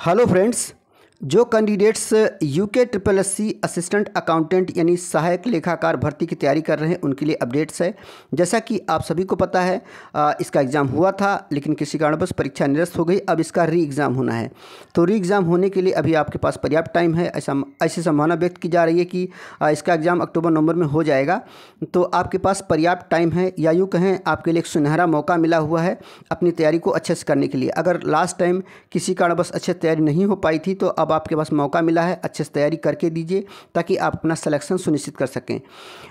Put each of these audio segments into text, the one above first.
hello friends जो candidates UK triple S C assistant accountant यानी सहायक लेखाकार भर्ती की तैयारी कर रहे हैं उनके लिए अपडेट्स है जैसा कि आप सभी को पता है uh, इसका एग्ज़ाम हुआ था लेकिन किसी कारणवश परीक्षा निरस्त हो गई अब इसका री एग्ज़ाम होना है तो री एग्ज़ाम होने के लिए अभी आपके पास पर्याप्त टाइम है ऐसा ऐसी संभावना व्यक्त की जा रही है कि uh, इसका एग्ज़ाम अक्टूबर नवंबर में हो जाएगा तो आपके पास पर्याप्त टाइम है या यूँ कहें आपके लिए एक सुनहरा मौका मिला हुआ है अपनी तैयारी को अच्छे से करने के लिए अगर लास्ट टाइम किसी कारणवश अच्छे तैयारी नहीं हो पाई थी तो अब आपके पास मौका मिला है अच्छे से तैयारी करके दीजिए ताकि आप अपना सलेक्शन सुनिश्चित कर सकें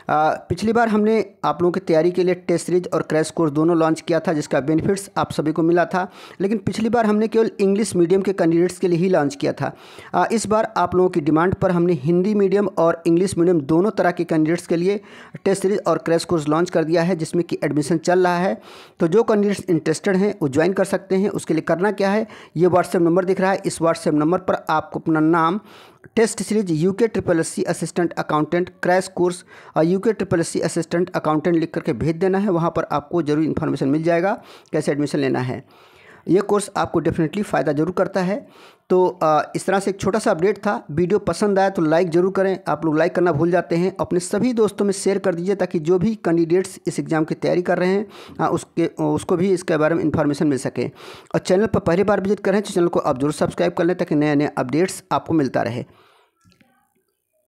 आ, पिछली बार हमने आप लोगों की तैयारी के लिए टेस्ट सीरीज और क्रैश कोर्स दोनों लॉन्च किया था जिसका बेनिफिट्स आप सभी को मिला था लेकिन पिछली बार हमने केवल इंग्लिश मीडियम के कैंडिडेट्स के लिए ही लॉन्च किया था आ, इस बार आप लोगों की डिमांड पर हमने हिंदी मीडियम और इंग्लिश मीडियम दोनों तरह के कैंडिडेट्स के लिए टेस्ट सीरीज और क्रैश कोर्स लॉन्च कर दिया है जिसमें कि एडमिशन चल रहा है तो जो कैंडिडेट्स इंटरेस्टेड हैं वो ज्वाइन कर सकते हैं उसके लिए करना क्या है ये व्हाट्सएप नंबर दिख रहा है इस व्हाट्सएप नंबर पर आप आपको अपना नाम test series UK triple S C assistant accountant crash course और UK triple S C assistant accountant लिख करके भेज देना है वहाँ पर आपको जरूर इन्फॉर्मेशन मिल जाएगा कैसे एडमिशन लेना है ये कोर्स आपको डेफिनेटली फ़ायदा ज़रूर करता है तो इस तरह से एक छोटा सा अपडेट था वीडियो पसंद आया तो लाइक ज़रूर करें आप लोग लाइक करना भूल जाते हैं अपने सभी दोस्तों में शेयर कर दीजिए ताकि जो भी कैंडिडेट्स इस एग्ज़ाम की तैयारी कर रहे हैं उसके उसको भी इसके बारे में इन्फॉर्मेशन मिल सके और चैनल पर पहली बार विजिट करें तो चैनल को आप जरूर सब्सक्राइब कर लें ताकि नए नए अपडेट्स आपको मिलता रहे